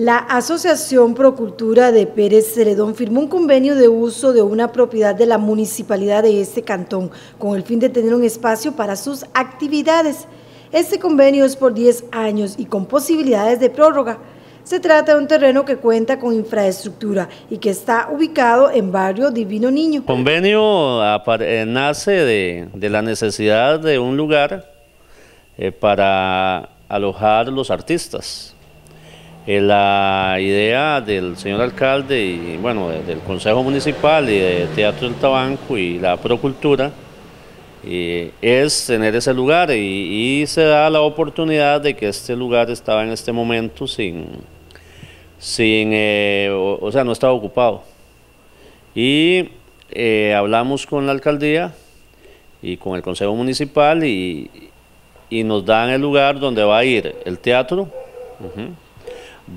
La Asociación Procultura de Pérez Ceredón firmó un convenio de uso de una propiedad de la municipalidad de este cantón con el fin de tener un espacio para sus actividades. Este convenio es por 10 años y con posibilidades de prórroga. Se trata de un terreno que cuenta con infraestructura y que está ubicado en barrio Divino Niño. El convenio eh, nace de, la necesidad de un lugar eh, para alojar los artistas eh, la idea del señor alcalde y bueno, del Consejo Municipal y de Teatro del Tabanco y la Procultura eh, es tener ese lugar y, se da la oportunidad de que este lugar estaba en este momento sin, sin eh, o, sea, no estaba ocupado. Y hablamos con la alcaldía y con el Consejo Municipal y, nos dan el lugar donde va a ir el teatro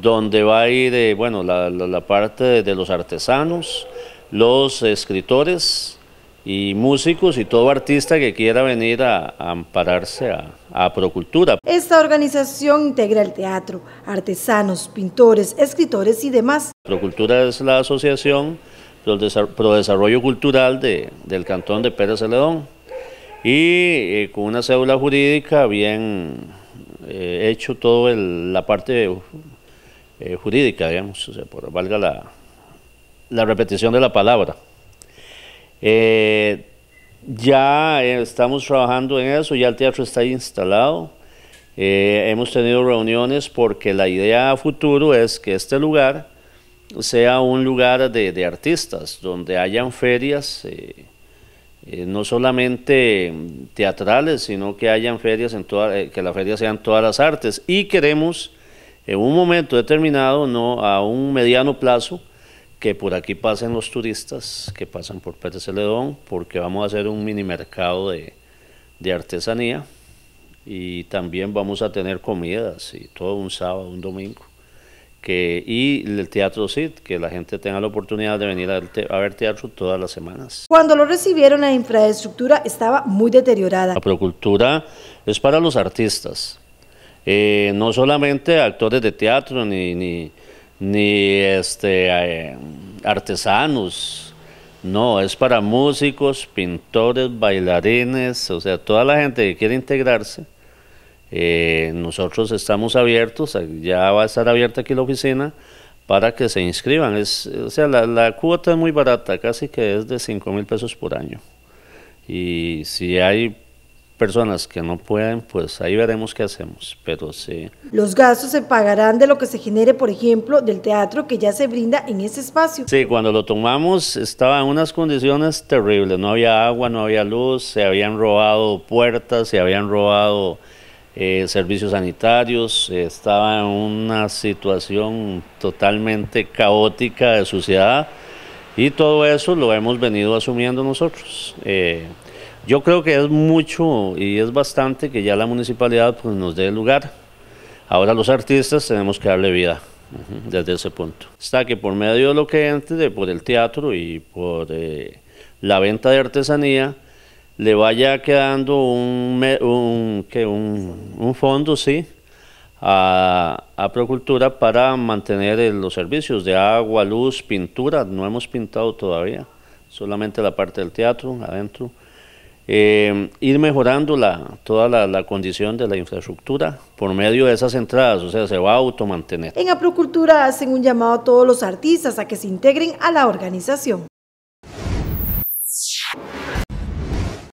donde va a ir, bueno, la, parte de los artesanos, los escritores, y músicos y todo artista que quiera venir a, ampararse a, Procultura. Esta organización integra el teatro, artesanos, pintores, escritores y demás. Procultura es la asociación pro, desarrollo cultural del cantón de Pérez Celedón y eh, con una cédula jurídica bien eh, hecho todo la parte eh, jurídica, digamos, valga la, repetición de la palabra. Eh, ya estamos trabajando en eso, ya el teatro está instalado. Eh, hemos tenido reuniones porque la idea a futuro es que este lugar sea un lugar de, artistas, donde hayan ferias, no solamente teatrales, sino que hayan ferias, en toda, que sean todas las artes. Y queremos en un momento determinado, no a un mediano plazo, que por aquí pasen los turistas, que pasan por Pérez Celedón, porque vamos a hacer un mini mercado de, artesanía y también vamos a tener comidas y todo un sábado, un domingo. Que, y el teatro sid que la gente tenga la oportunidad de venir a, a, ver teatro todas las semanas. Cuando lo recibieron la infraestructura estaba muy deteriorada. La procultura es para los artistas, eh, no solamente actores de teatro ni, ni, este, eh, artesanos, no, es para músicos, pintores, bailarines, o sea, toda la gente que quiere integrarse. Eh, nosotros estamos abiertos, ya va a estar abierta aquí la oficina para que se inscriban. o sea, la, la cuota es muy barata, casi que es de 5 mil pesos por año. Y si hay personas que no pueden, pues ahí veremos qué hacemos, pero sí. Los gastos se pagarán de lo que se genere, por ejemplo, del teatro que ya se brinda en ese espacio. Sí, cuando lo tomamos estaba en unas condiciones terribles, no había agua, no había luz, se habían robado puertas, se habían robado eh, servicios sanitarios, estaba en una situación totalmente caótica de suciedad y todo eso lo hemos venido asumiendo nosotros. Eh, yo creo que es mucho y es bastante que ya la municipalidad pues, nos dé lugar. Ahora los artistas tenemos que darle vida desde ese punto. Está que por medio de lo que entre, por el teatro y por eh, la venta de artesanía, le vaya quedando un, un, fondo, sí, a, Procultura para mantener eh, los servicios de agua, luz, pintura. No hemos pintado todavía, solamente la parte del teatro adentro. Eh, ir mejorando la, toda la, la, condición de la infraestructura por medio de esas entradas, o sea, se va a automantener. En Aprocultura hacen un llamado a todos los artistas a que se integren a la organización.